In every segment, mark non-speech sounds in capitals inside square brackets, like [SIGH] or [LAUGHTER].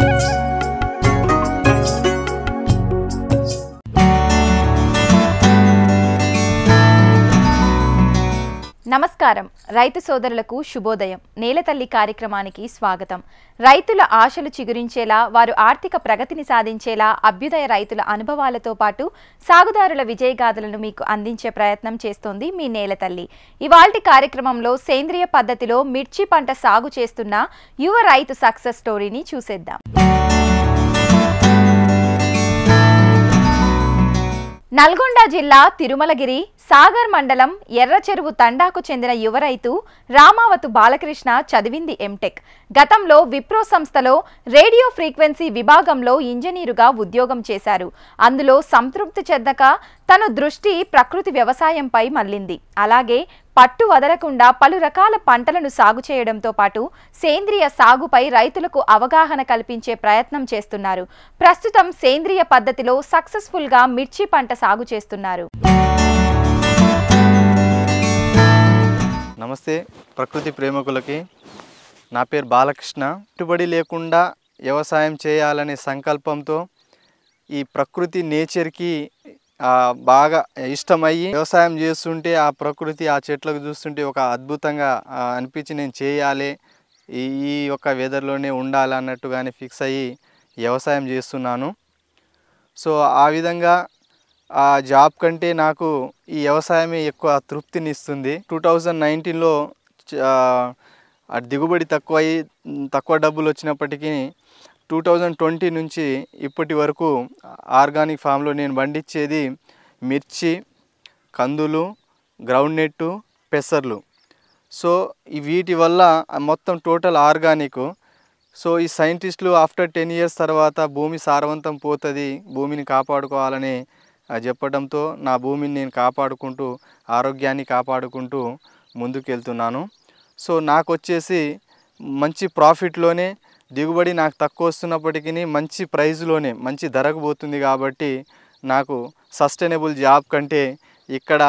you నమస్కారం రైతు సోదరులకు శుభోదయం నేలతల్లి కార్యక్రమానికి స్వాగతం రైతుల ఆశలు చిగురించేలా వారు ఆర్థిక ప్రగతిని సాధించేలా అభ్యుదయ రైతుల అనుభవాలతో పాటు సాగుదారుల విజయగాథలను మీకు అందించే ప్రయత్నం చేస్తోంది మీ నేలతల్లి ఇవాల్టి కార్యక్రమంలో సేంద్రియ పద్ధతిలో మిర్చి పంట సాగు చేస్తున్న యువ రైతు సక్సెస్ స్టోరీని చూసేద్దాం నల్గొండ జిల్లా తిరుమలగిరి సాగర్ మండలం ఎర్రచెరువు తండాకు చెందిన యువ రైతు రామావతు బాలకృష్ణ చదివింది ఎంటెక్ గతంలో విప్రో సంస్థలో రేడియో ఫ్రీక్వెన్సీ విభాగంలో ఇంజనీరుగా ఉద్యోగం చేశారు అందులో సంతృప్తి చెందక తన దృష్టి ప్రకృతి వ్యవసాయంపై మళ్లింది అలాగే పట్టు వదలకుండా పలు రకాల పంటలను సాగు చేయడంతో పాటు సేంద్రియ సాగుపై రైతులకు అవగాహన కల్పించే ప్రయత్నం చేస్తున్నారు ప్రస్తుతం సేంద్రియ పద్ధతిలో సక్సెస్ఫుల్గా మిర్చి పంట సాగు చేస్తున్నారు నమస్తే ప్రకృతి ప్రేమికులకి నా పేరు బాలకృష్ణ పెట్టుబడి లేకుండా వ్యవసాయం చేయాలనే సంకల్పంతో ఈ ప్రకృతి నేచర్కి బాగా ఇష్టమయ్యి వ్యవసాయం చేస్తుంటే ఆ ప్రకృతి ఆ చెట్లకు చూస్తుంటే ఒక అద్భుతంగా అనిపించి నేను చేయాలి ఈ ఈ యొక్క వెదర్లోనే కానీ ఫిక్స్ అయ్యి వ్యవసాయం చేస్తున్నాను సో ఆ విధంగా ఆ జాబ్ కంటే నాకు ఈ వ్యవసాయమే ఎక్కువ తృప్తిని ఇస్తుంది టూ థౌజండ్ నైన్టీన్లో దిగుబడి తక్కువ తక్కువ డబ్బులు వచ్చినప్పటికీ టూ థౌజండ్ ట్వంటీ నుంచి ఇప్పటి వరకు ఆర్గానిక్ ఫామ్లో నేను పండించేది మిర్చి కందులు గ్రౌండ్ నెట్టు పెసర్లు సో వీటి వల్ల మొత్తం టోటల్ ఆర్గానిక్ సో ఈ సైంటిస్టులు ఆఫ్టర్ టెన్ ఇయర్స్ తర్వాత భూమి సారవంతం పోతుంది భూమిని కాపాడుకోవాలని అది చెప్పడంతో నా భూమిని నేను కాపాడుకుంటూ ఆరోగ్యాన్ని కాపాడుకుంటూ ముందుకెళ్తున్నాను సో నాకు వచ్చేసి మంచి ప్రాఫిట్లోనే దిగుబడి నాకు తక్కువ వస్తున్నప్పటికీ మంచి ప్రైజ్లోనే మంచి ధరకు పోతుంది కాబట్టి నాకు సస్టైనబుల్ జాబ్ కంటే ఇక్కడ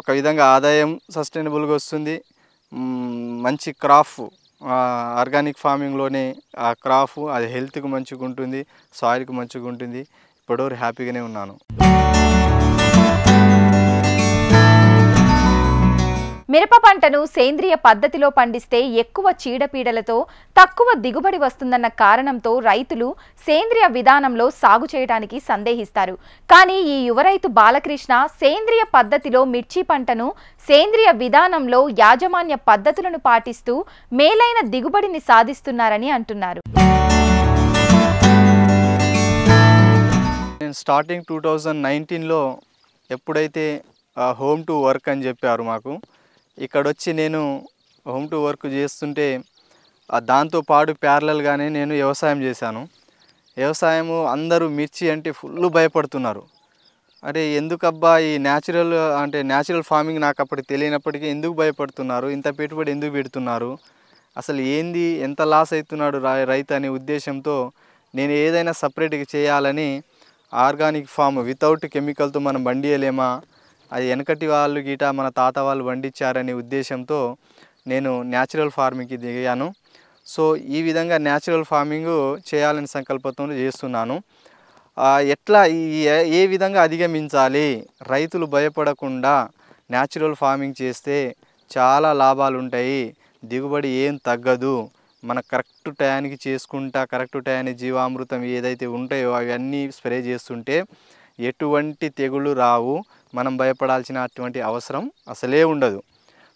ఒక విధంగా ఆదాయం సస్టైనబుల్గా వస్తుంది మంచి క్రాఫ్ ఆర్గానిక్ ఫార్మింగ్లోనే ఆ క్రాఫ్ అది హెల్త్కి మంచిగా ఉంటుంది సాయిల్కి మంచిగా ఉంటుంది ఇప్పటివరకు హ్యాపీగానే ఉన్నాను మిరప పంటను సేంద్రియ పద్ధతిలో పండిస్తే ఎక్కువ చీడపీడలతో తక్కువ దిగుబడి వస్తుందన్న కారణంతో రైతులు సేంద్రియ విధానంలో సాగు చేయడానికి సందేహిస్తారు కానీ ఈ యువరైతు బాలకృష్ణ సేంద్రియ పద్ధతిలో మిర్చి పంటను సేంద్రియ విధానంలో యాజమాన్య పద్ధతులను పాటిస్తూ మేలైన దిగుబడిని సాధిస్తున్నారని అంటున్నారు స్టార్టింగ్ టూ థౌజండ్ నైన్టీన్లో ఎప్పుడైతే హోమ్ టు వర్క్ అని చెప్పారు మాకు ఇక్కడ వచ్చి నేను హోమ్ టు వర్క్ చేస్తుంటే దాంతోపాటు ప్యారలల్గానే నేను వ్యవసాయం చేశాను వ్యవసాయము అందరూ మిర్చి అంటే ఫుల్ భయపడుతున్నారు అరే ఎందుకబ్బా ఈ న్యాచురల్ అంటే న్యాచురల్ ఫార్మింగ్ నాకు అప్పటికి తెలియనప్పటికీ ఎందుకు భయపడుతున్నారు ఇంత పెట్టుబడి ఎందుకు పెడుతున్నారు అసలు ఏంది ఎంత లాస్ అవుతున్నాడు రైతు అనే ఉద్దేశంతో నేను ఏదైనా సపరేట్గా చేయాలని ఆర్గానిక్ ఫామ్ వితౌట్ కెమికల్తో మనం వేయలేమా అది వెనకటి వాళ్ళు గీట మన తాత వాళ్ళు వండించారనే ఉద్దేశంతో నేను న్యాచురల్ ఫార్మింగ్కి దిగాను సో ఈ విధంగా న్యాచురల్ ఫార్మింగ్ చేయాలని సంకల్పంతో చేస్తున్నాను ఎట్లా ఏ విధంగా అధిగమించాలి రైతులు భయపడకుండా న్యాచురల్ ఫార్మింగ్ చేస్తే చాలా లాభాలు ఉంటాయి దిగుబడి ఏం తగ్గదు మన కరెక్ట్ టయానికి చేసుకుంటా కరెక్ట్ టయానికి జీవామృతం ఏదైతే ఉంటాయో అవన్నీ స్ప్రే చేస్తుంటే ఎటువంటి తెగుళ్ళు రావు మనం భయపడాల్సిన అటువంటి అవసరం అసలే ఉండదు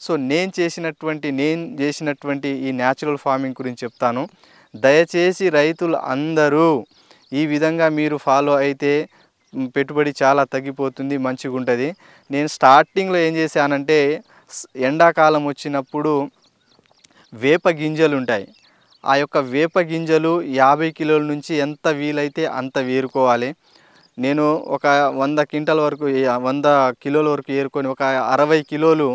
సో నేను చేసినటువంటి నేను చేసినటువంటి ఈ న్యాచురల్ ఫార్మింగ్ గురించి చెప్తాను దయచేసి రైతులు అందరూ ఈ విధంగా మీరు ఫాలో అయితే పెట్టుబడి చాలా తగ్గిపోతుంది మంచిగా ఉంటుంది నేను స్టార్టింగ్లో ఏం చేశానంటే ఎండాకాలం వచ్చినప్పుడు వేప గింజలు ఉంటాయి ఆ యొక్క వేప గింజలు యాభై కిలోల నుంచి ఎంత వీలైతే అంత వేరుకోవాలి నేను ఒక వంద క్వింటల్ వరకు వంద కిలోల వరకు ఏరుకొని ఒక అరవై కిలోలు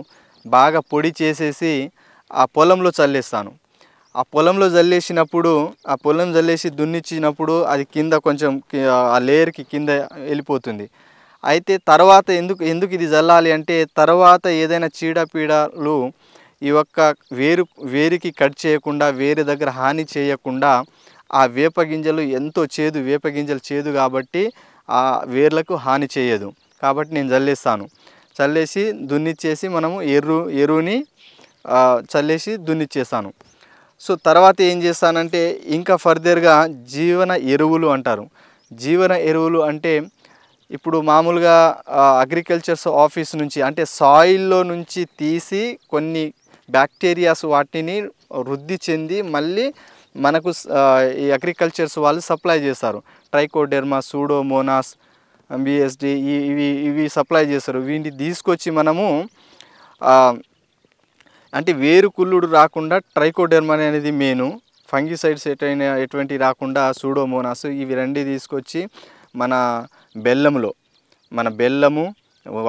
బాగా పొడి చేసేసి ఆ పొలంలో చల్లేస్తాను ఆ పొలంలో జల్లేసినప్పుడు ఆ పొలం జల్లేసి దున్నిచ్చినప్పుడు అది కింద కొంచెం ఆ లేయర్కి కింద వెళ్ళిపోతుంది అయితే తర్వాత ఎందుకు ఎందుకు ఇది జల్లాలి అంటే తర్వాత ఏదైనా చీడపీడలు ఈ యొక్క వేరు వేరికి కట్ చేయకుండా వేరే దగ్గర హాని చేయకుండా ఆ వేప గింజలు ఎంతో చేదు వేప గింజలు చేదు కాబట్టి ఆ వేర్లకు హాని చేయదు కాబట్టి నేను చల్లేస్తాను చల్లేసి దున్నిచ్చేసి మనము ఎరువు ఎరువుని చల్లేసి దున్నిచ్చేస్తాను సో తర్వాత ఏం చేస్తానంటే ఇంకా ఫర్దర్గా జీవన ఎరువులు అంటారు జీవన ఎరువులు అంటే ఇప్పుడు మామూలుగా అగ్రికల్చర్స్ ఆఫీస్ నుంచి అంటే సాయిల్లో నుంచి తీసి కొన్ని బ్యాక్టీరియాస్ వాటిని వృద్ధి చెంది మళ్ళీ మనకు ఈ అగ్రికల్చర్స్ వాళ్ళు సప్లై చేస్తారు ట్రైకోడెర్మా సూడోమోనాస్ బిఎస్డి ఇవి ఇవి సప్లై చేస్తారు వీటిని తీసుకొచ్చి మనము అంటే వేరు కుళ్ళుడు రాకుండా ట్రైకోడెర్మా అనేది మెయిన్ ఫంగిసైడ్స్ ఎటైనా ఎటువంటి రాకుండా సూడోమోనాస్ ఇవి రెండు తీసుకొచ్చి మన బెల్లంలో మన బెల్లము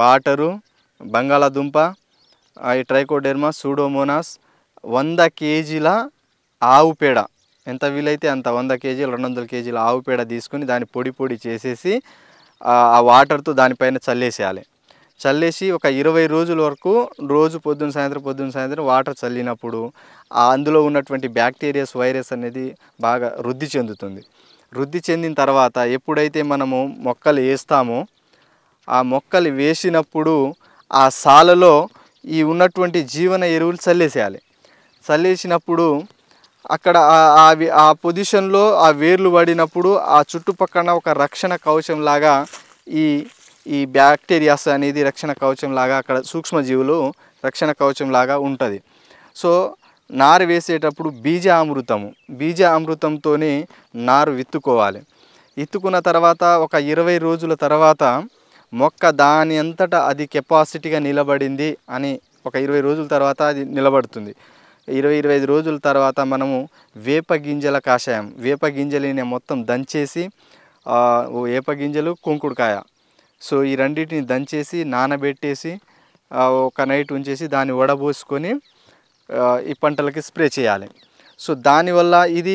వాటరు బంగాళాదుంప ఈ ట్రైకోడెర్మా సూడోమోనాస్ వంద కేజీల ఆవు పేడ ఎంత వీలైతే అంత వంద కేజీలు రెండు వందల కేజీల ఆవు పేడ తీసుకుని దాన్ని పొడి పొడి చేసేసి ఆ వాటర్తో దానిపైన చల్లేసేయాలి చల్లేసి ఒక ఇరవై రోజుల వరకు రోజు పొద్దున సాయంత్రం పొద్దున సాయంత్రం వాటర్ చల్లినప్పుడు అందులో ఉన్నటువంటి బ్యాక్టీరియాస్ వైరస్ అనేది బాగా వృద్ధి చెందుతుంది వృద్ధి చెందిన తర్వాత ఎప్పుడైతే మనము మొక్కలు వేస్తామో ఆ మొక్కలు వేసినప్పుడు ఆ సాలలో ఈ ఉన్నటువంటి జీవన ఎరువులు చల్లేసేయాలి చల్లేసినప్పుడు అక్కడ అవి ఆ పొజిషన్లో ఆ వేర్లు పడినప్పుడు ఆ చుట్టుపక్కన ఒక రక్షణ కవచం లాగా ఈ ఈ బ్యాక్టీరియాస్ అనేది రక్షణ కవచం లాగా అక్కడ సూక్ష్మజీవులు రక్షణ కవచం లాగా ఉంటుంది సో నారు వేసేటప్పుడు బీజ అమృతము బీజ అమృతంతోనే నారు విత్తుకోవాలి విత్తుకున్న తర్వాత ఒక ఇరవై రోజుల తర్వాత మొక్క దాని అంతటా అది కెపాసిటీగా నిలబడింది అని ఒక ఇరవై రోజుల తర్వాత అది నిలబడుతుంది ఇరవై ఇరవై ఐదు రోజుల తర్వాత మనము వేప గింజల కాషాయం వేప గింజలని మొత్తం దంచేసి వేప గింజలు కుంకుడుకాయ సో ఈ రెండింటిని దంచేసి నానబెట్టేసి ఒక నైట్ ఉంచేసి దాన్ని వడబోసుకొని ఈ పంటలకి స్ప్రే చేయాలి సో దానివల్ల ఇది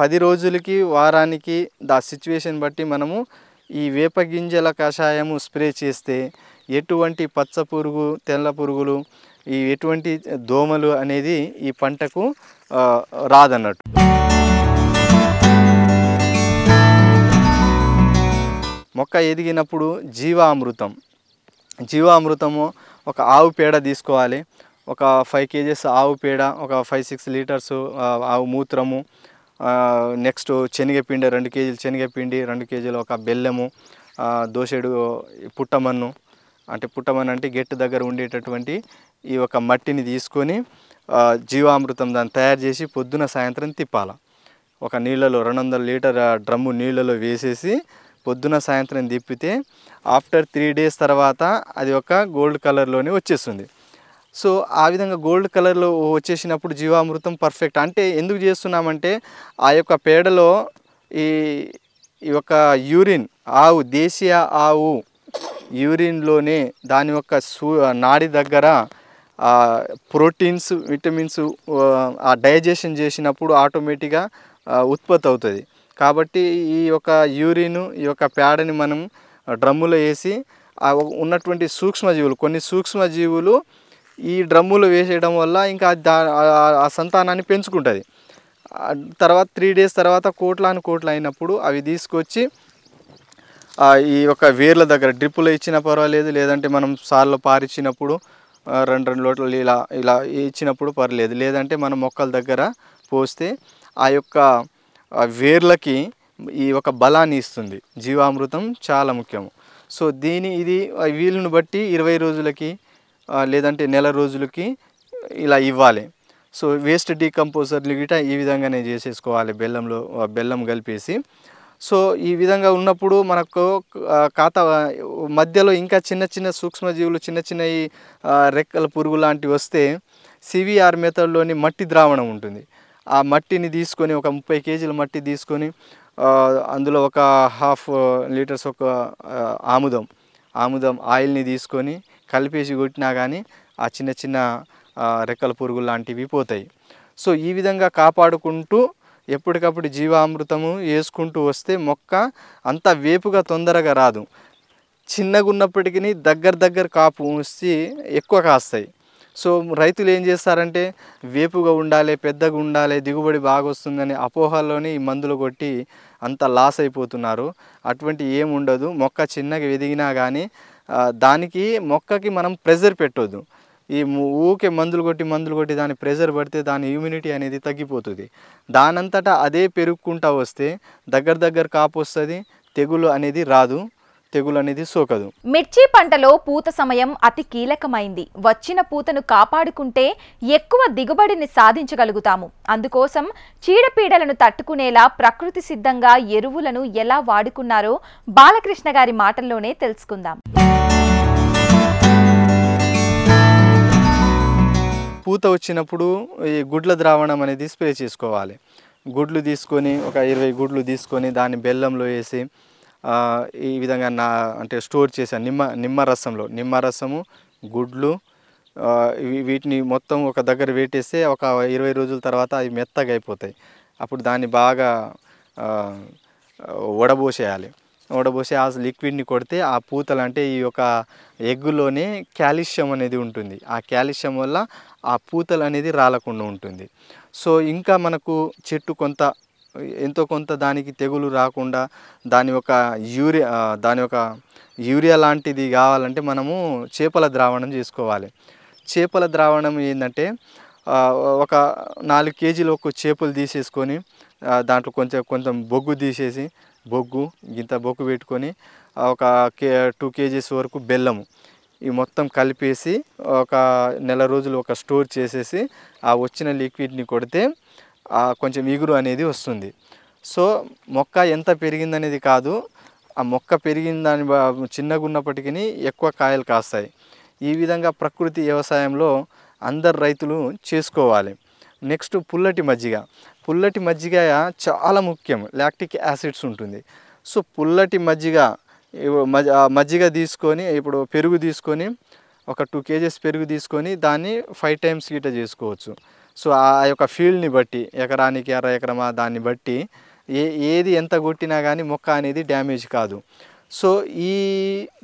పది రోజులకి వారానికి దా సిచ్యువేషన్ బట్టి మనము ఈ వేప గింజల కషాయము స్ప్రే చేస్తే ఎటువంటి పచ్చ పురుగు తెల్ల పురుగులు ఈ ఎటువంటి దోమలు అనేది ఈ పంటకు రాదన్నట్టు మొక్క ఎదిగినప్పుడు జీవామృతం జీవామృతము ఒక ఆవు పేడ తీసుకోవాలి ఒక ఫైవ్ కేజీస్ ఆవు పేడ ఒక ఫైవ్ సిక్స్ లీటర్స్ ఆవు మూత్రము నెక్స్ట్ శనగపిండి రెండు కేజీలు శనగపిండి రెండు కేజీలు ఒక బెల్లము దోసెడు పుట్టమన్ను అంటే పుట్టమన్ను అంటే గెట్టు దగ్గర ఉండేటటువంటి ఈ యొక్క మట్టిని తీసుకొని జీవామృతం దాన్ని తయారు చేసి పొద్దున సాయంత్రం తిప్పాల ఒక నీళ్ళలో రెండు వందల లీటర్ డ్రమ్ము నీళ్ళలో వేసేసి పొద్దున సాయంత్రం తిప్పితే ఆఫ్టర్ త్రీ డేస్ తర్వాత అది ఒక గోల్డ్ కలర్లోనే వచ్చేస్తుంది సో ఆ విధంగా గోల్డ్ కలర్లో వచ్చేసినప్పుడు జీవామృతం పర్ఫెక్ట్ అంటే ఎందుకు చేస్తున్నామంటే ఆ యొక్క పేడలో ఈ ఈ యొక్క యూరిన్ ఆవు దేశీయ ఆవు యూరిన్లోనే దాని యొక్క సూ నాడి దగ్గర ప్రోటీన్స్ విటమిన్స్ ఆ డైజెషన్ చేసినప్పుడు ఆటోమేటిక్గా ఉత్పత్తి అవుతుంది కాబట్టి ఈ యొక్క యూరిన్ ఈ యొక్క పేడని మనం డ్రమ్ములో వేసి ఉన్నటువంటి సూక్ష్మజీవులు కొన్ని సూక్ష్మజీవులు ఈ డ్రమ్ములు వేసేయడం వల్ల ఇంకా ఆ సంతానాన్ని పెంచుకుంటుంది తర్వాత త్రీ డేస్ తర్వాత అని కోట్లు అయినప్పుడు అవి తీసుకొచ్చి ఈ యొక్క వేర్ల దగ్గర డ్రిప్పులు ఇచ్చినా పర్వాలేదు లేదంటే మనం సార్లు పారిచ్చినప్పుడు రెండు రెండు లోట్లు ఇలా ఇలా ఇచ్చినప్పుడు పర్లేదు లేదంటే మన మొక్కల దగ్గర పోస్తే ఆ యొక్క వేర్లకి ఈ ఒక బలాన్ని ఇస్తుంది జీవామృతం చాలా ముఖ్యము సో దీని ఇది వీలుని బట్టి ఇరవై రోజులకి లేదంటే నెల రోజులకి ఇలా ఇవ్వాలి సో వేస్ట్ డీకంపోజర్లు గిట్ట ఈ విధంగానే చేసేసుకోవాలి బెల్లంలో బెల్లం కలిపేసి సో ఈ విధంగా ఉన్నప్పుడు మనకు ఖాతా మధ్యలో ఇంకా చిన్న చిన్న సూక్ష్మజీవులు చిన్న చిన్న ఈ రెక్కల పురుగు లాంటివి వస్తే సివిఆర్ మెథడ్లోని మట్టి ద్రావణం ఉంటుంది ఆ మట్టిని తీసుకొని ఒక ముప్పై కేజీల మట్టి తీసుకొని అందులో ఒక హాఫ్ లీటర్స్ ఒక ఆముదం ఆముదం ఆయిల్ని తీసుకొని కలిపేసి కొట్టినా కానీ ఆ చిన్న చిన్న రెక్కల పురుగులు లాంటివి పోతాయి సో ఈ విధంగా కాపాడుకుంటూ ఎప్పటికప్పుడు జీవామృతము వేసుకుంటూ వస్తే మొక్క అంత వేపుగా తొందరగా రాదు చిన్నగా ఉన్నప్పటికీ దగ్గర దగ్గర కాపు వచ్చి ఎక్కువ కాస్తాయి సో రైతులు ఏం చేస్తారంటే వేపుగా ఉండాలి పెద్దగా ఉండాలి దిగుబడి బాగా వస్తుందని అపోహల్లోనే ఈ మందులు కొట్టి అంత లాస్ అయిపోతున్నారు అటువంటి ఏముండదు మొక్క చిన్నగా ఎదిగినా కానీ దానికి మొక్కకి మనం ప్రెజర్ పెట్టొద్దు ఈ ఊకే మందులు కొట్టి మందులు కొట్టి దాని ప్రెజర్ పడితే దాని ఇమ్యూనిటీ అనేది తగ్గిపోతుంది దానంతటా అదే పెరుగుకుంటా వస్తే దగ్గర దగ్గర కాపు వస్తుంది తెగులు అనేది రాదు తెగులు అనేది సోకదు మిర్చి పంటలో పూత సమయం అతి కీలకమైంది వచ్చిన పూతను కాపాడుకుంటే ఎక్కువ దిగుబడిని సాధించగలుగుతాము అందుకోసం చీడపీడలను తట్టుకునేలా ప్రకృతి సిద్ధంగా ఎరువులను ఎలా వాడుకున్నారో బాలకృష్ణ గారి మాటల్లోనే తెలుసుకుందాం పూత వచ్చినప్పుడు ఈ గుడ్ల ద్రావణం అనేది స్ప్రే చేసుకోవాలి గుడ్లు తీసుకొని ఒక ఇరవై గుడ్లు తీసుకొని దాన్ని బెల్లంలో వేసి ఈ విధంగా నా అంటే స్టోర్ చేసాను నిమ్మ నిమ్మ రసంలో నిమ్మ రసము గుడ్లు వీటిని మొత్తం ఒక దగ్గర వేటేస్తే ఒక ఇరవై రోజుల తర్వాత అవి మెత్తగా అయిపోతాయి అప్పుడు దాన్ని బాగా వడబోసేయాలి వడబోసి ఆ లిక్విడ్ని కొడితే ఆ పూతలు అంటే ఈ యొక్క ఎగ్గులోనే క్యాల్షియం అనేది ఉంటుంది ఆ క్యాల్షియం వల్ల ఆ పూతలు అనేది రాలకుండా ఉంటుంది సో ఇంకా మనకు చెట్టు కొంత ఎంతో కొంత దానికి తెగులు రాకుండా దాని యొక్క యూరియా దాని యొక్క యూరియా లాంటిది కావాలంటే మనము చేపల ద్రావణం చేసుకోవాలి చేపల ద్రావణం ఏంటంటే ఒక నాలుగు కేజీలు ఒక చేపలు తీసేసుకొని దాంట్లో కొంచెం కొంచెం బొగ్గు తీసేసి బొగ్గు ఇంత బొగ్గు పెట్టుకొని ఒక కే టూ కేజీస్ వరకు బెల్లము ఈ మొత్తం కలిపేసి ఒక నెల రోజులు ఒక స్టోర్ చేసేసి ఆ వచ్చిన లిక్విడ్ని కొడితే కొంచెం ఇగురు అనేది వస్తుంది సో మొక్క ఎంత పెరిగిందనేది కాదు ఆ మొక్క పెరిగిన దాని చిన్నగా ఉన్నప్పటికీ ఎక్కువ కాయలు కాస్తాయి ఈ విధంగా ప్రకృతి వ్యవసాయంలో అందరు రైతులు చేసుకోవాలి నెక్స్ట్ పుల్లటి మజ్జిగ పుల్లటి మజ్జిగ చాలా ముఖ్యం లాక్టిక్ యాసిడ్స్ ఉంటుంది సో పుల్లటి మజ్జిగ మజ్జిగ తీసుకొని ఇప్పుడు పెరుగు తీసుకొని ఒక టూ కేజెస్ పెరుగు తీసుకొని దాన్ని ఫైవ్ టైమ్స్ గిట చేసుకోవచ్చు సో ఆ యొక్క ఫీల్డ్ని బట్టి ఎకరానికి అర ఎకరమా దాన్ని బట్టి ఏ ఏది ఎంత కొట్టినా కానీ మొక్క అనేది డ్యామేజ్ కాదు సో ఈ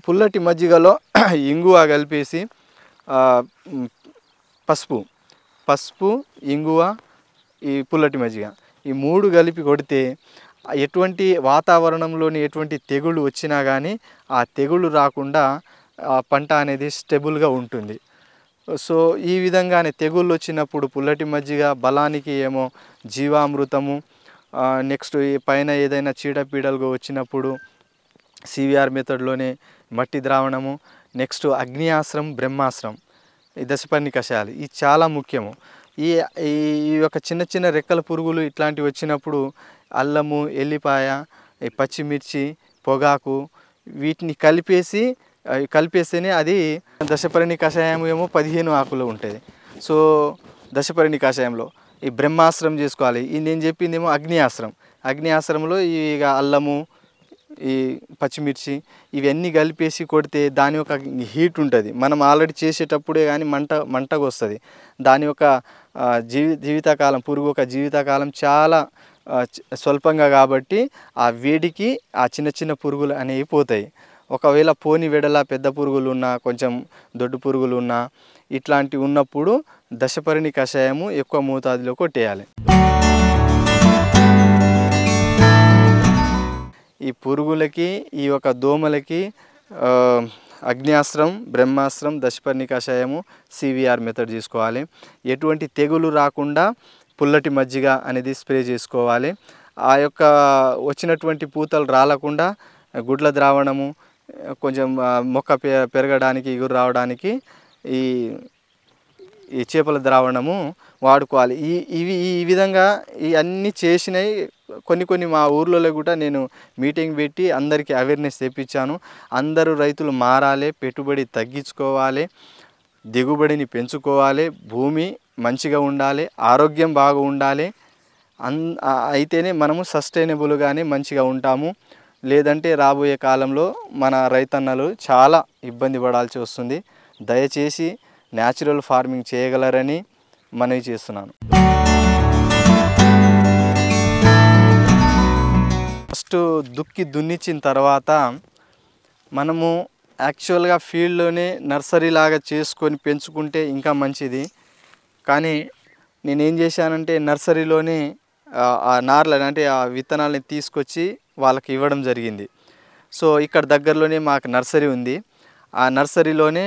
పుల్లటి మజ్జిగలో [CLEARS THROAT] ఇంగువ కలిపేసి పసుపు పసుపు ఇంగువ ఈ పుల్లటి మజ్జిగ ఈ మూడు కలిపి కొడితే ఎటువంటి వాతావరణంలోని ఎటువంటి తెగుళ్ళు వచ్చినా కానీ ఆ తెగుళ్ళు రాకుండా పంట అనేది స్టెబుల్గా ఉంటుంది సో ఈ విధంగానే తెగుళ్ళు వచ్చినప్పుడు పుల్లటి మజ్జిగ బలానికి ఏమో జీవామృతము నెక్స్ట్ పైన ఏదైనా చీడపీడలుగా వచ్చినప్పుడు సివిఆర్ మెథడ్లోనే మట్టి ద్రావణము నెక్స్ట్ అగ్నియాశ్రం బ్రహ్మాశ్రం ఈ దశపర్ణి కషాయాలు ఇది చాలా ముఖ్యము ఈ ఈ యొక్క చిన్న చిన్న రెక్కల పురుగులు ఇట్లాంటివి వచ్చినప్పుడు అల్లము ఎల్లిపాయ పచ్చిమిర్చి పొగాకు వీటిని కలిపేసి అవి కలిపేస్తేనే అది దశపరిణి కషాయం ఏమో పదిహేను ఆకులు ఉంటుంది సో దశపరిణి కషాయంలో ఈ బ్రహ్మాశ్రం చేసుకోవాలి ఈ నేను ఏమో అగ్ని ఆశ్రమం అగ్ని ఆశ్రమంలో ఈ అల్లము ఈ పచ్చిమిర్చి ఇవన్నీ కలిపేసి కొడితే దాని యొక్క హీట్ ఉంటుంది మనం ఆల్రెడీ చేసేటప్పుడే కానీ మంట మంటకు వస్తుంది దాని యొక్క జీవి జీవితకాలం పురుగు యొక్క జీవితకాలం చాలా స్వల్పంగా కాబట్టి ఆ వేడికి ఆ చిన్న చిన్న పురుగులు అనేవి పోతాయి ఒకవేళ పోని వెడల పెద్ద పురుగులు ఉన్నా కొంచెం దొడ్డు పురుగులు ఉన్నా ఇట్లాంటివి ఉన్నప్పుడు దశపరిణి కషాయము ఎక్కువ మోతాదులో కొట్టేయాలి ఈ పురుగులకి ఈ యొక్క దోమలకి అగ్నియాస్త్రం బ్రహ్మాస్త్రం దశపర్ణి కషాయము సివిఆర్ మెథడ్ తీసుకోవాలి ఎటువంటి తెగులు రాకుండా పుల్లటి మజ్జిగ అనేది స్ప్రే చేసుకోవాలి ఆ యొక్క వచ్చినటువంటి పూతలు రాలకుండా గుడ్ల ద్రావణము కొంచెం మొక్క పెరగడానికి ఎగురు రావడానికి ఈ ఈ చేపల ద్రావణము వాడుకోవాలి ఈ ఇవి ఈ విధంగా ఈ అన్నీ చేసినవి కొన్ని కొన్ని మా ఊర్లలో కూడా నేను మీటింగ్ పెట్టి అందరికీ అవేర్నెస్ తెప్పించాను అందరూ రైతులు మారాలి పెట్టుబడి తగ్గించుకోవాలి దిగుబడిని పెంచుకోవాలి భూమి మంచిగా ఉండాలి ఆరోగ్యం బాగా ఉండాలి అన్ అయితేనే మనము సస్టైనబుల్గానే మంచిగా ఉంటాము లేదంటే రాబోయే కాలంలో మన రైతన్నలు చాలా ఇబ్బంది పడాల్సి వస్తుంది దయచేసి న్యాచురల్ ఫార్మింగ్ చేయగలరని మనవి చేస్తున్నాను ఫస్ట్ దుక్కి దున్నించిన తర్వాత మనము యాక్చువల్గా ఫీల్డ్లోనే నర్సరీ లాగా చేసుకొని పెంచుకుంటే ఇంకా మంచిది కానీ నేనేం చేశానంటే నర్సరీలోనే ఆ నార్లని అంటే ఆ విత్తనాలని తీసుకొచ్చి వాళ్ళకి ఇవ్వడం జరిగింది సో ఇక్కడ దగ్గరలోనే మాకు నర్సరీ ఉంది ఆ నర్సరీలోనే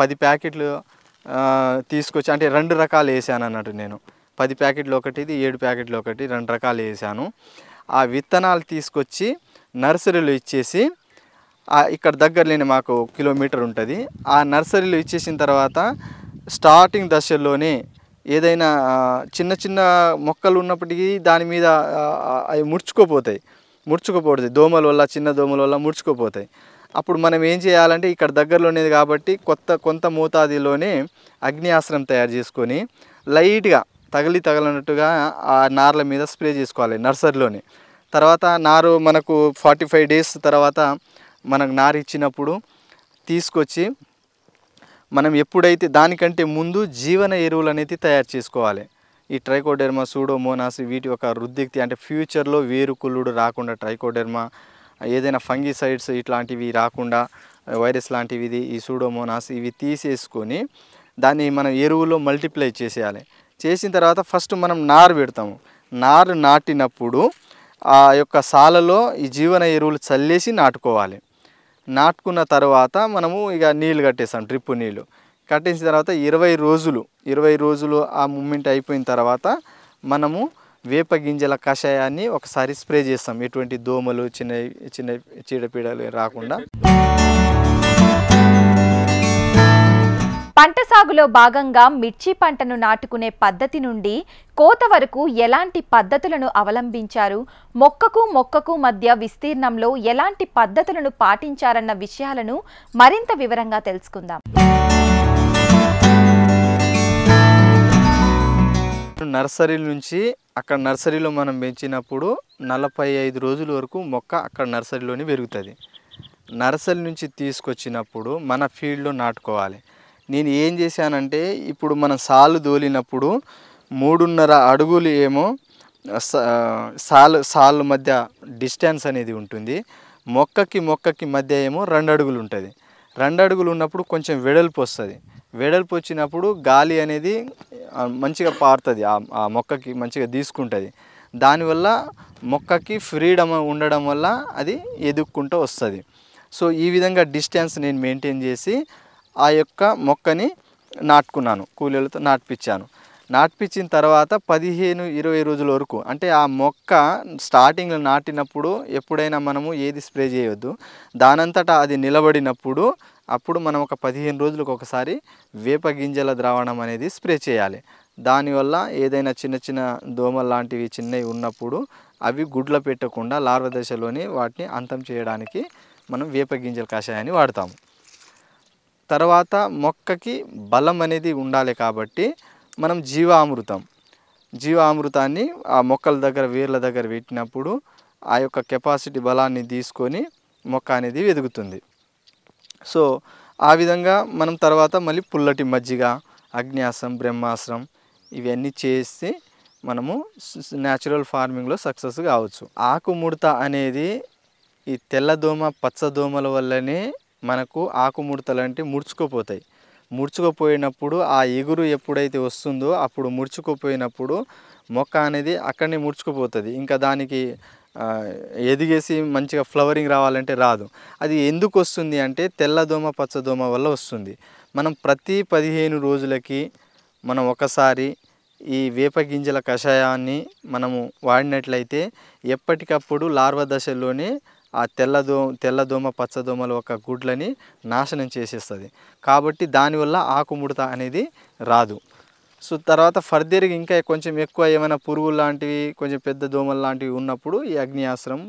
పది ప్యాకెట్లు తీసుకొచ్చి అంటే రెండు రకాలు వేసాను అన్నట్టు నేను పది ప్యాకెట్లు ఒకటిది ఏడు ప్యాకెట్లు ఒకటి రెండు రకాలు వేసాను ఆ విత్తనాలు తీసుకొచ్చి నర్సరీలో ఇచ్చేసి ఇక్కడ దగ్గరలోనే మాకు కిలోమీటర్ ఉంటుంది ఆ నర్సరీలో ఇచ్చేసిన తర్వాత స్టార్టింగ్ దశల్లోనే ఏదైనా చిన్న చిన్న మొక్కలు ఉన్నప్పటికీ దాని మీద అవి ముడుచుకోపోతాయి ముడుచుకుపోతుంది దోమల వల్ల చిన్న దోమల వల్ల ముడుచుకుపోతాయి అప్పుడు మనం ఏం చేయాలంటే ఇక్కడ దగ్గరలోనేది కాబట్టి కొత్త కొంత మోతాదులోనే అగ్నియాస్త్రం తయారు చేసుకొని లైట్గా తగిలి తగలనట్టుగా ఆ నార్ల మీద స్ప్రే చేసుకోవాలి నర్సరీలోనే తర్వాత నారు మనకు ఫార్టీ ఫైవ్ డేస్ తర్వాత మనకు నారు ఇచ్చినప్పుడు తీసుకొచ్చి మనం ఎప్పుడైతే దానికంటే ముందు జీవన ఎరువులు అనేది తయారు చేసుకోవాలి ఈ ట్రైకోడెర్మా సూడోమోనాస్ వీటి యొక్క రుద్దిక్తి అంటే ఫ్యూచర్లో వేరు కుళ్ళుడు రాకుండా ట్రైకోడెర్మా ఏదైనా ఫంగిసైడ్స్ ఇట్లాంటివి రాకుండా వైరస్ లాంటివి ఇది ఈ సూడోమోనాస్ ఇవి తీసేసుకొని దాన్ని మనం ఎరువులో మల్టిప్లై చేసేయాలి చేసిన తర్వాత ఫస్ట్ మనం నారు పెడతాము నారు నాటినప్పుడు ఆ యొక్క సాలలో ఈ జీవన ఎరువులు చల్లేసి నాటుకోవాలి నాటుకున్న తర్వాత మనము ఇక నీళ్ళు కట్టేస్తాం డ్రిప్పు నీళ్ళు కట్టించిన తర్వాత ఇరవై రోజులు ఇరవై రోజులు ఆ మూమెంట్ అయిపోయిన తర్వాత మనము వేప గింజల కషాయాన్ని ఒకసారి స్ప్రే చేస్తాం ఎటువంటి దోమలు చిన్న చిన్న చీడపీడలు రాకుండా పంట సాగులో భాగంగా మిర్చి పంటను నాటుకునే పద్ధతి నుండి కోత వరకు ఎలాంటి పద్ధతులను అవలంబించారు మొక్కకు మొక్కకు మధ్య విస్తీర్ణంలో ఎలాంటి పద్ధతులను పాటించారన్న విషయాలను మరింత వివరంగా తెలుసుకుందాం నర్సరీ నుంచి అక్కడ నర్సరీలో మనం పెంచినప్పుడు నలభై ఐదు రోజుల వరకు మొక్క అక్కడ నర్సరీలోనే పెరుగుతుంది నర్సరీ నుంచి తీసుకొచ్చినప్పుడు మన ఫీల్డ్లో నాటుకోవాలి నేను ఏం చేశానంటే ఇప్పుడు మనం సాలు దోలినప్పుడు మూడున్నర అడుగులు ఏమో సాలు సాలు మధ్య డిస్టెన్స్ అనేది ఉంటుంది మొక్కకి మొక్కకి మధ్య ఏమో రెండు అడుగులు ఉంటుంది రెండు అడుగులు ఉన్నప్పుడు కొంచెం వెడల్పు వస్తుంది వెడల్పు వచ్చినప్పుడు గాలి అనేది మంచిగా పారుతుంది ఆ మొక్కకి మంచిగా తీసుకుంటుంది దానివల్ల మొక్కకి ఫ్రీడమ్ ఉండడం వల్ల అది ఎదుక్కుంటూ వస్తుంది సో ఈ విధంగా డిస్టెన్స్ నేను మెయింటైన్ చేసి ఆ యొక్క మొక్కని నాటుకున్నాను కూలీలతో నాటిపించాను నాటిపించిన తర్వాత పదిహేను ఇరవై రోజుల వరకు అంటే ఆ మొక్క స్టార్టింగ్లో నాటినప్పుడు ఎప్పుడైనా మనము ఏది స్ప్రే చేయొద్దు దానంతటా అది నిలబడినప్పుడు అప్పుడు మనం ఒక పదిహేను రోజులకు ఒకసారి వేప గింజల ద్రావణం అనేది స్ప్రే చేయాలి దానివల్ల ఏదైనా చిన్న చిన్న దోమలు లాంటివి చిన్నవి ఉన్నప్పుడు అవి గుడ్ల పెట్టకుండా లార్వ దశలోనే వాటిని అంతం చేయడానికి మనం వేప గింజల కషాయాన్ని వాడతాము తర్వాత మొక్కకి బలం అనేది ఉండాలి కాబట్టి మనం జీవామృతం జీవామృతాన్ని ఆ మొక్కల దగ్గర వేర్ల దగ్గర పెట్టినప్పుడు ఆ యొక్క కెపాసిటీ బలాన్ని తీసుకొని మొక్క అనేది ఎదుగుతుంది సో ఆ విధంగా మనం తర్వాత మళ్ళీ పుల్లటి మజ్జిగ అగ్న్యాసం బ్రహ్మాస్త్రం ఇవన్నీ చేసి మనము న్యాచురల్ ఫార్మింగ్లో సక్సెస్ కావచ్చు ఆకుముడత అనేది ఈ తెల్లదోమ పచ్చదోమల వల్లనే మనకు ఆకుముడతలు అంటే ముడుచుకోపోతాయి ముడుచుకుపోయినప్పుడు ఆ ఎగురు ఎప్పుడైతే వస్తుందో అప్పుడు ముడుచుకోపోయినప్పుడు మొక్క అనేది అక్కడనే ముడుచుకుపోతుంది ఇంకా దానికి ఎదిగేసి మంచిగా ఫ్లవరింగ్ రావాలంటే రాదు అది ఎందుకు వస్తుంది అంటే తెల్లదోమ పచ్చదోమ వల్ల వస్తుంది మనం ప్రతి పదిహేను రోజులకి మనం ఒకసారి ఈ వేప గింజల కషాయాన్ని మనము వాడినట్లయితే ఎప్పటికప్పుడు లార్వ దశలోనే ఆ తెల్లదో తెల్లదోమ పచ్చదోమల యొక్క గుడ్లని నాశనం చేసేస్తుంది కాబట్టి దానివల్ల ఆకుముడత అనేది రాదు సో తర్వాత ఫర్దర్గా ఇంకా కొంచెం ఎక్కువ ఏమైనా పురుగులు లాంటివి కొంచెం పెద్ద దోమలు లాంటివి ఉన్నప్పుడు ఈ అగ్నియాస్త్రం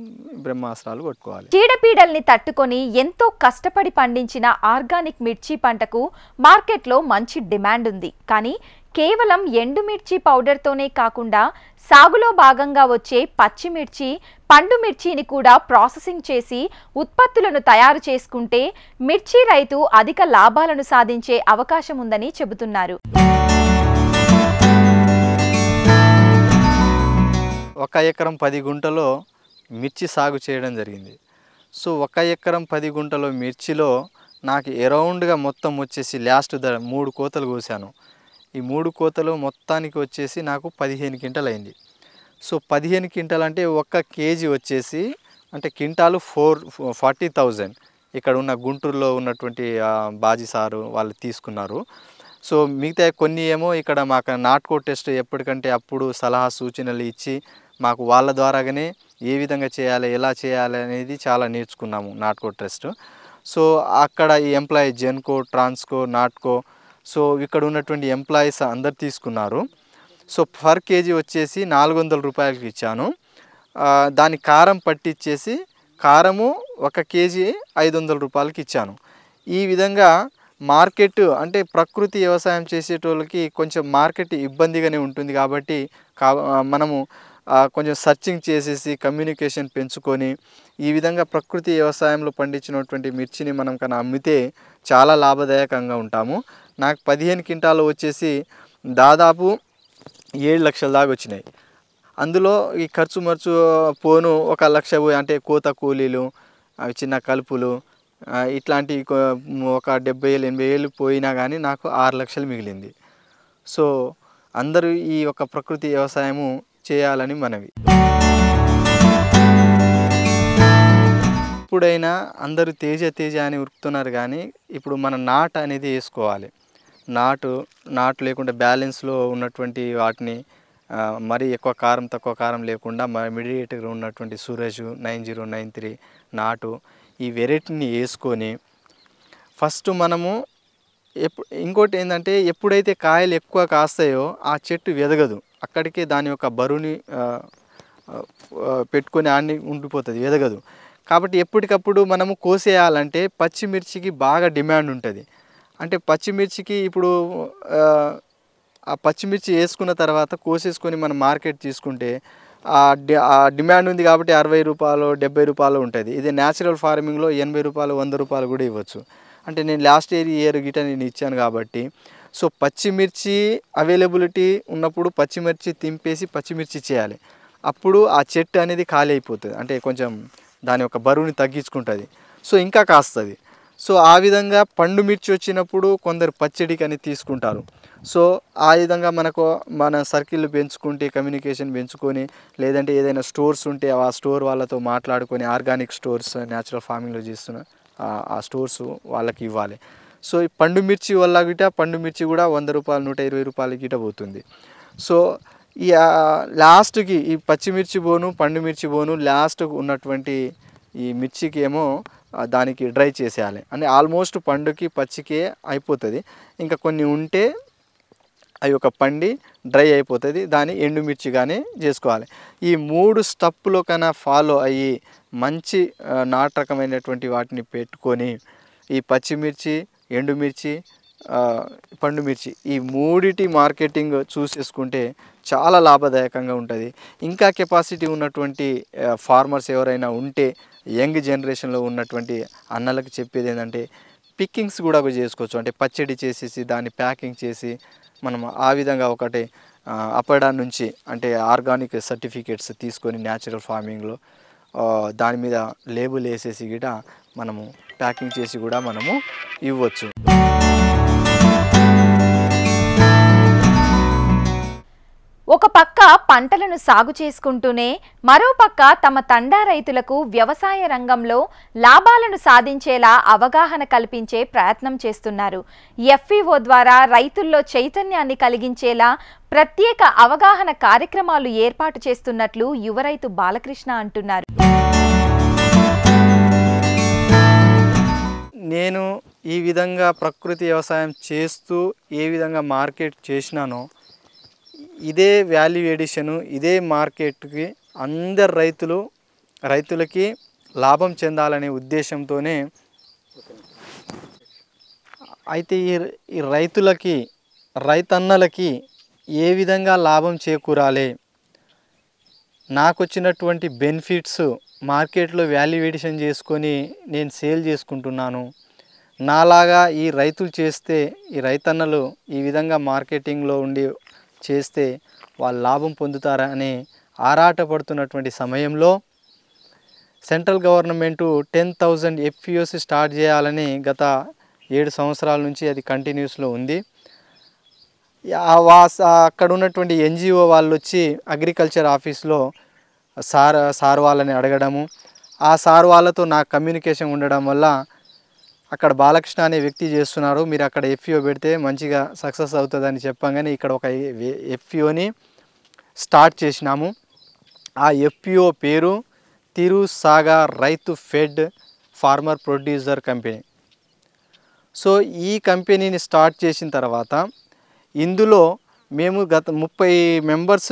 బ్రహ్మాస్త్రాలు కొట్టుకోవాలి చీడపీడల్ని తట్టుకొని ఎంతో కష్టపడి పండించిన ఆర్గానిక్ మిర్చి పంటకు మార్కెట్లో మంచి డిమాండ్ ఉంది కానీ కేవలం ఎండుమిర్చి పౌడర్తోనే కాకుండా సాగులో భాగంగా వచ్చే పచ్చిమిర్చి పండు మిర్చిని కూడా ప్రాసెసింగ్ చేసి ఉత్పత్తులను తయారు చేసుకుంటే మిర్చి రైతు అధిక లాభాలను సాధించే అవకాశం ఉందని చెబుతున్నారు ఒక ఎకరం పది గుంటలో మిర్చి సాగు చేయడం జరిగింది సో ఒక ఎకరం పది గుంటలో మిర్చిలో నాకు అరౌండ్గా మొత్తం వచ్చేసి లాస్ట్ ద మూడు కోతలు కోసాను ఈ మూడు కోతలు మొత్తానికి వచ్చేసి నాకు పదిహేను క్వింటల్ అయింది సో పదిహేను క్వింటల్ అంటే ఒక్క కేజీ వచ్చేసి అంటే క్వింటాలు ఫోర్ ఫార్టీ థౌజండ్ ఇక్కడ ఉన్న గుంటూరులో ఉన్నటువంటి బాజీ సారు వాళ్ళు తీసుకున్నారు సో మిగతా కొన్ని ఏమో ఇక్కడ మాకు నాట్కో టెస్ట్ ఎప్పటికంటే అప్పుడు సలహా సూచనలు ఇచ్చి మాకు వాళ్ళ ద్వారాగానే ఏ విధంగా చేయాలి ఎలా చేయాలి అనేది చాలా నేర్చుకున్నాము నాట్కో ట్రస్ట్ సో అక్కడ ఈ ఎంప్లాయీ జెన్కో ట్రాన్స్కో నాట్కో సో ఇక్కడ ఉన్నటువంటి ఎంప్లాయీస్ అందరు తీసుకున్నారు సో పర్ కేజీ వచ్చేసి నాలుగు వందల రూపాయలకి ఇచ్చాను దాని కారం పట్టిచ్చేసి కారము ఒక కేజీ ఐదు వందల రూపాయలకి ఇచ్చాను ఈ విధంగా మార్కెట్ అంటే ప్రకృతి వ్యవసాయం చేసేటోళ్ళకి కొంచెం మార్కెట్ ఇబ్బందిగానే ఉంటుంది కాబట్టి మనము కొంచెం సర్చింగ్ చేసేసి కమ్యూనికేషన్ పెంచుకొని ఈ విధంగా ప్రకృతి వ్యవసాయంలో పండించినటువంటి మిర్చిని మనం కన్నా అమ్మితే చాలా లాభదాయకంగా ఉంటాము నాకు పదిహేను క్వింటాలు వచ్చేసి దాదాపు ఏడు లక్షల దాకా వచ్చినాయి అందులో ఈ ఖర్చు మర్చు పోను ఒక లక్ష అంటే కోత కూలీలు అవి చిన్న కలుపులు ఇట్లాంటి ఒక డెబ్బై ఏళ్ళు ఎనభై ఏళ్ళు పోయినా కానీ నాకు ఆరు లక్షలు మిగిలింది సో అందరూ ఈ యొక్క ప్రకృతి వ్యవసాయము చేయాలని మనవి ఇప్పుడైనా అందరూ తేజ తేజ అని ఉరుకుతున్నారు కానీ ఇప్పుడు మన నాట్ అనేది వేసుకోవాలి నాటు నాటు లేకుండా బ్యాలెన్స్లో ఉన్నటువంటి వాటిని మరీ ఎక్కువ కారం తక్కువ కారం లేకుండా మిడియేట్గా ఉన్నటువంటి Suraj nine zero nine three నాటు ఈ వెరైటీని వేసుకొని ఫస్ట్ మనము ఎప్పు ఇంకోటి ఏంటంటే ఎప్పుడైతే కాయలు ఎక్కువ కాస్తాయో ఆ చెట్టు వెదగదు అక్కడికే దాని యొక్క బరువుని పెట్టుకొని అన్ని ఉండిపోతుంది ఎదగదు కాబట్టి ఎప్పటికప్పుడు మనము కోసేయాలంటే పచ్చిమిర్చికి బాగా డిమాండ్ ఉంటుంది అంటే పచ్చిమిర్చికి ఇప్పుడు ఆ పచ్చిమిర్చి వేసుకున్న తర్వాత కోసేసుకొని మనం మార్కెట్ తీసుకుంటే ఆ డిమాండ్ ఉంది కాబట్టి అరవై రూపాయలు డెబ్బై రూపాయలు ఉంటుంది ఇది న్యాచురల్ ఫార్మింగ్లో ఎనభై రూపాయలు వంద రూపాయలు కూడా ఇవ్వచ్చు అంటే నేను లాస్ట్ ఇయర్ ఇయర్ గిట నేను ఇచ్చాను కాబట్టి సో పచ్చిమిర్చి అవైలబిలిటీ ఉన్నప్పుడు పచ్చిమిర్చి తింపేసి పచ్చిమిర్చి చేయాలి అప్పుడు ఆ చెట్టు అనేది ఖాళీ అయిపోతుంది అంటే కొంచెం దాని యొక్క బరువుని తగ్గించుకుంటుంది సో ఇంకా కాస్తుంది సో ఆ విధంగా పండు మిర్చి వచ్చినప్పుడు కొందరు పచ్చడికి అని తీసుకుంటారు సో ఆ విధంగా మనకు మన సర్కిల్ పెంచుకుంటే కమ్యూనికేషన్ పెంచుకొని లేదంటే ఏదైనా స్టోర్స్ ఉంటే ఆ స్టోర్ వాళ్ళతో మాట్లాడుకొని ఆర్గానిక్ స్టోర్స్ న్యాచురల్ ఫార్మింగ్లో చేస్తున్న ఆ స్టోర్స్ వాళ్ళకి ఇవ్వాలి సో ఈ పండు మిర్చి వల్ల గిట పండు మిర్చి కూడా వంద రూపాయలు నూట ఇరవై రూపాయలు గిట పోతుంది సో ఈ లాస్ట్కి ఈ పచ్చిమిర్చి బోను పండు మిర్చి బోను లాస్ట్కు ఉన్నటువంటి ఈ మిర్చికి ఏమో దానికి డ్రై చేసేయాలి అంటే ఆల్మోస్ట్ పండుకి పచ్చికే అయిపోతుంది ఇంకా కొన్ని ఉంటే అవి ఒక పండి డ్రై అయిపోతుంది దాన్ని ఎండుమిర్చి కానీ చేసుకోవాలి ఈ మూడు స్టప్పులో కన్నా ఫాలో అయ్యి మంచి నాటకమైనటువంటి వాటిని పెట్టుకొని ఈ పచ్చిమిర్చి ఎండుమిర్చి పండుమిర్చి ఈ మూడిటి మార్కెటింగ్ చూసేసుకుంటే చాలా లాభదాయకంగా ఉంటుంది ఇంకా కెపాసిటీ ఉన్నటువంటి ఫార్మర్స్ ఎవరైనా ఉంటే యంగ్ జనరేషన్లో ఉన్నటువంటి అన్నలకు చెప్పేది ఏంటంటే పిక్కింగ్స్ కూడా చేసుకోవచ్చు అంటే పచ్చడి చేసేసి దాన్ని ప్యాకింగ్ చేసి మనం ఆ విధంగా ఒకటి అప్పడా నుంచి అంటే ఆర్గానిక్ సర్టిఫికేట్స్ తీసుకొని న్యాచురల్ ఫార్మింగ్లో దాని మీద లేబుల్ వేసేసి గిట మనము ప్యాకింగ్ చేసి కూడా మనము ఇవ్వచ్చు పక్క పంటలను సాగు చేసుకుంటూనే మరోపక్క తమ తండా రైతులకు వ్యవసాయ రంగంలో లాభాలను సాధించేలా అవగాహన కల్పించే ప్రయత్నం చేస్తున్నారు ఎఫ్ఈఓ ద్వారా రైతుల్లో చైతన్యాన్ని కలిగించేలా ప్రత్యేక అవగాహన కార్యక్రమాలు ఏర్పాటు చేస్తున్నట్లు యువరైతు బాలకృష్ణ అంటున్నారు నేను ఈ విధంగా ప్రకృతి వ్యవసాయం చేస్తూ ఏ విధంగా మార్కెట్ చేసినానో ఇదే వ్యాల్యూ ఎడిషను ఇదే మార్కెట్కి అందరు రైతులు రైతులకి లాభం చెందాలనే ఉద్దేశంతోనే అయితే ఈ ఈ రైతులకి రైతన్నలకి ఏ విధంగా లాభం చేకూరాలి నాకు వచ్చినటువంటి బెనిఫిట్స్ మార్కెట్లో ఎడిషన్ చేసుకొని నేను సేల్ చేసుకుంటున్నాను నాలాగా ఈ రైతులు చేస్తే ఈ రైతన్నలు ఈ విధంగా మార్కెటింగ్లో ఉండి చేస్తే వాళ్ళు లాభం పొందుతారా అని ఆరాటపడుతున్నటువంటి సమయంలో central government ten thousand FPOs start చేయాలని గత ఏడు సంవత్సరాల నుంచి అది కంటిన్యూస్లో ఉంది అక్కడ ఉన్నటువంటి ఎన్జిఓ వాళ్ళు వచ్చి అగ్రికల్చర్ ఆఫీస్లో సార్ సార్ వాళ్ళని అడగడము ఆ సార్ వాళ్ళతో నా కమ్యూనికేషన్ ఉండడం వల్ల అక్కడ బాలకృష్ణ అనే వ్యక్తి చేస్తున్నారు మీరు అక్కడ ఎఫ్ఈఓ e పెడితే మంచిగా సక్సెస్ అవుతుందని చెప్పంగానే ఇక్కడ ఒక ఎఫ్ఈఓని e స్టార్ట్ చేసినాము ఆ ఎఫ్ఈఓ e పేరు తిరు సాగర్ రైతు fed farmer producer company so ఈ కంపెనీని స్టార్ట్ చేసిన తర్వాత ఇందులో మేము గత ముప్పై మెంబర్స్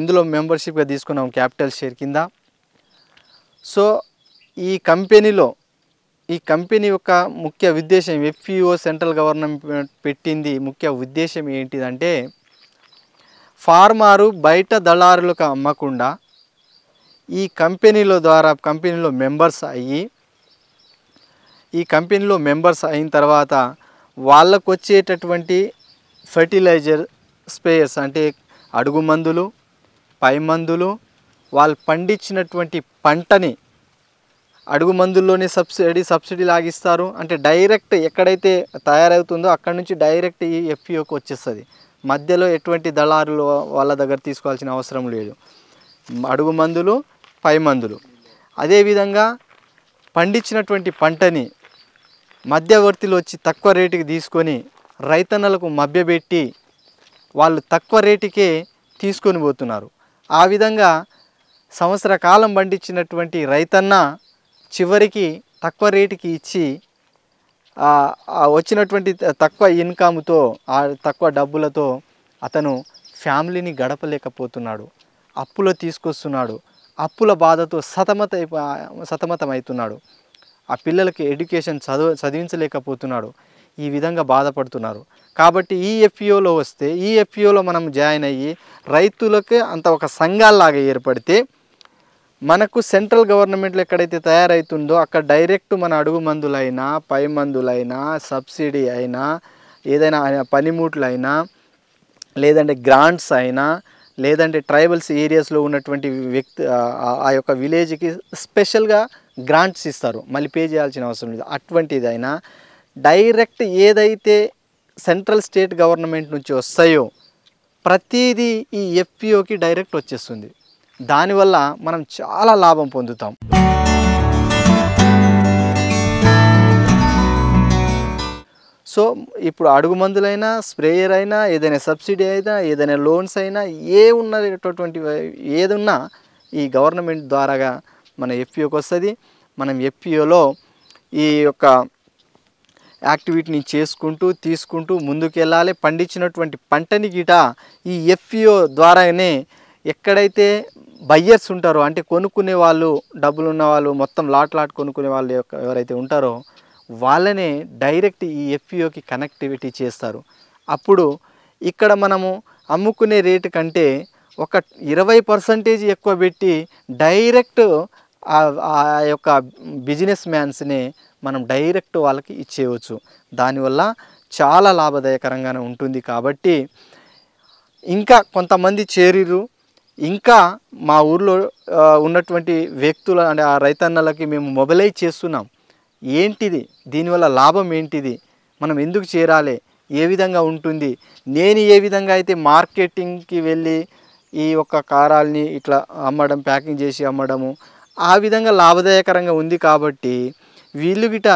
ఇందులో మెంబర్షిప్గా తీసుకున్నాం క్యాపిటల్ షేర్ కింద సో ఈ కంపెనీలో ఈ కంపెనీ యొక్క ముఖ్య ఉద్దేశం ఎఫ్పిఓ సెంట్రల్ గవర్నమెంట్ పెట్టింది ముఖ్య ఉద్దేశం ఏంటిదంటే ఫార్మారు బయట దళారులకు అమ్మకుండా ఈ కంపెనీల ద్వారా కంపెనీలో మెంబర్స్ అయ్యి ఈ కంపెనీలో మెంబర్స్ అయిన తర్వాత వాళ్ళకు వచ్చేటటువంటి ఫెర్టిలైజర్ స్పేయర్స్ అంటే అడుగు మందులు పై మందులు వాళ్ళు పండించినటువంటి పంటని అడుగు మందుల్లోనే సబ్సిడీ సబ్సిడీ లాగిస్తారు అంటే డైరెక్ట్ ఎక్కడైతే తయారవుతుందో అక్కడ నుంచి డైరెక్ట్ ఈ ఎఫ్పిఓకి వచ్చేస్తుంది మధ్యలో ఎటువంటి దళారులు వాళ్ళ దగ్గర తీసుకోవాల్సిన అవసరం లేదు అడుగు మందులు పై మందులు అదేవిధంగా పండించినటువంటి పంటని మధ్యవర్తిలో వచ్చి తక్కువ రేటుకి తీసుకొని రైతన్నలకు మభ్యపెట్టి వాళ్ళు తక్కువ రేటుకే తీసుకొని పోతున్నారు ఆ విధంగా సంవత్సర కాలం పండించినటువంటి రైతన్న చివరికి తక్కువ రేటుకి ఇచ్చి వచ్చినటువంటి తక్కువ ఇన్కమ్తో ఆ తక్కువ డబ్బులతో అతను ఫ్యామిలీని గడపలేకపోతున్నాడు అప్పులు తీసుకొస్తున్నాడు అప్పుల బాధతో సతమత సతమతమవుతున్నాడు ఆ పిల్లలకి ఎడ్యుకేషన్ చదువు చదివించలేకపోతున్నాడు ఈ విధంగా బాధపడుతున్నారు కాబట్టి ఈ ఎఫ్పిఓలో వస్తే ఈ ఎఫ్పిఓలో మనం జాయిన్ అయ్యి రైతులకి అంత ఒక సంఘాల్లాగా ఏర్పడితే మనకు సెంట్రల్ గవర్నమెంట్లో ఎక్కడైతే తయారైతుందో అక్కడ డైరెక్ట్ మన అడుగు మందులైనా పై మందులైనా సబ్సిడీ అయినా ఏదైనా పనిముట్లైనా లేదంటే గ్రాంట్స్ అయినా లేదంటే ట్రైబల్స్ ఏరియాస్లో ఉన్నటువంటి వ్యక్తి ఆ యొక్క విలేజ్కి స్పెషల్గా గ్రాంట్స్ ఇస్తారు మళ్ళీ పే చేయాల్సిన అవసరం లేదు అటువంటిదైనా డైరెక్ట్ ఏదైతే సెంట్రల్ స్టేట్ గవర్నమెంట్ నుంచి వస్తాయో ప్రతిదీ ఈ ఎఫ్పిఓకి డైరెక్ట్ వచ్చేస్తుంది దానివల్ల మనం చాలా లాభం పొందుతాం సో ఇప్పుడు అడుగు మందులైనా స్ప్రేయర్ అయినా ఏదైనా సబ్సిడీ అయినా ఏదైనా లోన్స్ అయినా ఏ ఉన్నటువంటి ఏదున్నా ఈ గవర్నమెంట్ ద్వారాగా మన ఎఫ్పిఓకి వస్తుంది మనం ఎఫ్పిఓలో ఈ యొక్క యాక్టివిటీని చేసుకుంటూ తీసుకుంటూ ముందుకెళ్ళాలి పండించినటువంటి పంటని గిట ఈ ఎఫ్పిఓ ద్వారానే ఎక్కడైతే బయ్యర్స్ ఉంటారో అంటే కొనుక్కునే వాళ్ళు డబ్బులు ఉన్న వాళ్ళు మొత్తం లాట్ లాట్ కొనుక్కునే వాళ్ళు ఎవరైతే ఉంటారో వాళ్ళనే డైరెక్ట్ ఈ ఎఫ్పిఓకి e కనెక్టివిటీ చేస్తారు అప్పుడు ఇక్కడ మనము అమ్ముకునే రేటు కంటే ఒక ఇరవై పర్సంటేజ్ ఎక్కువ పెట్టి డైరెక్ట్ ఆ యొక్క బిజినెస్ మ్యాన్స్ని మనం డైరెక్ట్ వాళ్ళకి ఇచ్చేయవచ్చు దానివల్ల చాలా లాభదాయకరంగానే ఉంటుంది కాబట్టి ఇంకా కొంతమంది చేరిరు ఇంకా మా ఊర్లో ఉన్నటువంటి వ్యక్తుల అంటే ఆ రైతన్నలకి మేము మొబిలైజ్ చేస్తున్నాం ఏంటిది దీనివల్ల లాభం ఏంటిది మనం ఎందుకు చేరాలి ఏ విధంగా ఉంటుంది నేను ఏ విధంగా అయితే మార్కెటింగ్కి వెళ్ళి ఈ యొక్క కారాల్ని ఇట్లా అమ్మడం ప్యాకింగ్ చేసి అమ్మడము ఆ విధంగా లాభదాయకరంగా ఉంది కాబట్టి వీళ్ళు గిట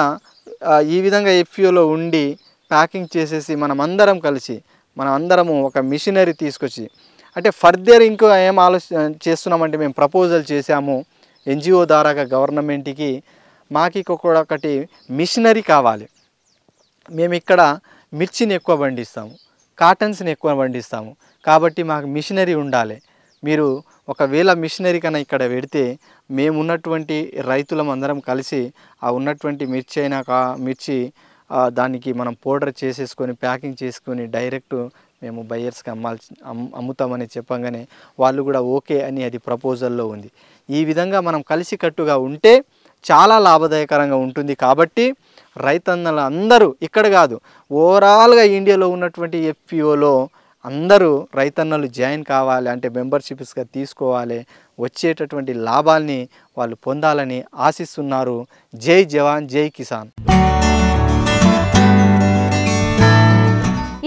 ఈ విధంగా ఎఫ్యూలో ఉండి ప్యాకింగ్ చేసేసి మనం అందరం కలిసి మనం అందరము ఒక మిషనరీ తీసుకొచ్చి అంటే ఫర్దర్ ఇంకా ఏం ఆలోచన చేస్తున్నామంటే మేము ప్రపోజల్ చేశాము ఎన్జిఓ ద్వారాగా గవర్నమెంట్కి మాకు ఒకటి మిషనరీ కావాలి మేము ఇక్కడ మిర్చిని ఎక్కువ పండిస్తాము కాటన్స్ని ఎక్కువ పండిస్తాము కాబట్టి మాకు మిషనరీ ఉండాలి మీరు ఒకవేళ మిషనరీ కన్నా ఇక్కడ పెడితే మేము ఉన్నటువంటి రైతులం అందరం కలిసి ఆ ఉన్నటువంటి మిర్చి అయినా కా మిర్చి దానికి మనం పౌడర్ చేసేసుకొని ప్యాకింగ్ చేసుకొని డైరెక్ట్ మేము బయర్స్కి అమ్మాల్సి అమ్ముతామని చెప్పంగానే వాళ్ళు కూడా ఓకే అని అది ప్రపోజల్లో ఉంది ఈ విధంగా మనం కలిసికట్టుగా ఉంటే చాలా లాభదాయకరంగా ఉంటుంది కాబట్టి రైతన్నలు అందరూ ఇక్కడ కాదు ఓవరాల్గా ఇండియాలో ఉన్నటువంటి ఎఫ్పిఓలో అందరూ రైతన్నలు జాయిన్ కావాలి అంటే మెంబర్షిప్స్గా తీసుకోవాలి వచ్చేటటువంటి లాభాల్ని వాళ్ళు పొందాలని ఆశిస్తున్నారు జై జవాన్ జై కిసాన్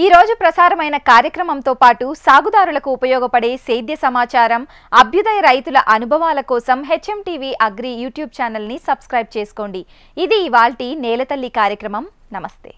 ఈ రోజు ప్రసారమైన కార్యక్రమంతో పాటు సాగుదారులకు ఉపయోగపడే సేద్య సమాచారం అభ్యుదయ రైతుల అనుభవాల కోసం హెచ్ఎంటీవీ అగ్రి యూట్యూబ్ ఛానల్ని సబ్స్క్రైబ్ చేసుకోండి ఇది ఇవాల్టి నేలతల్లి కార్యక్రమం నమస్తే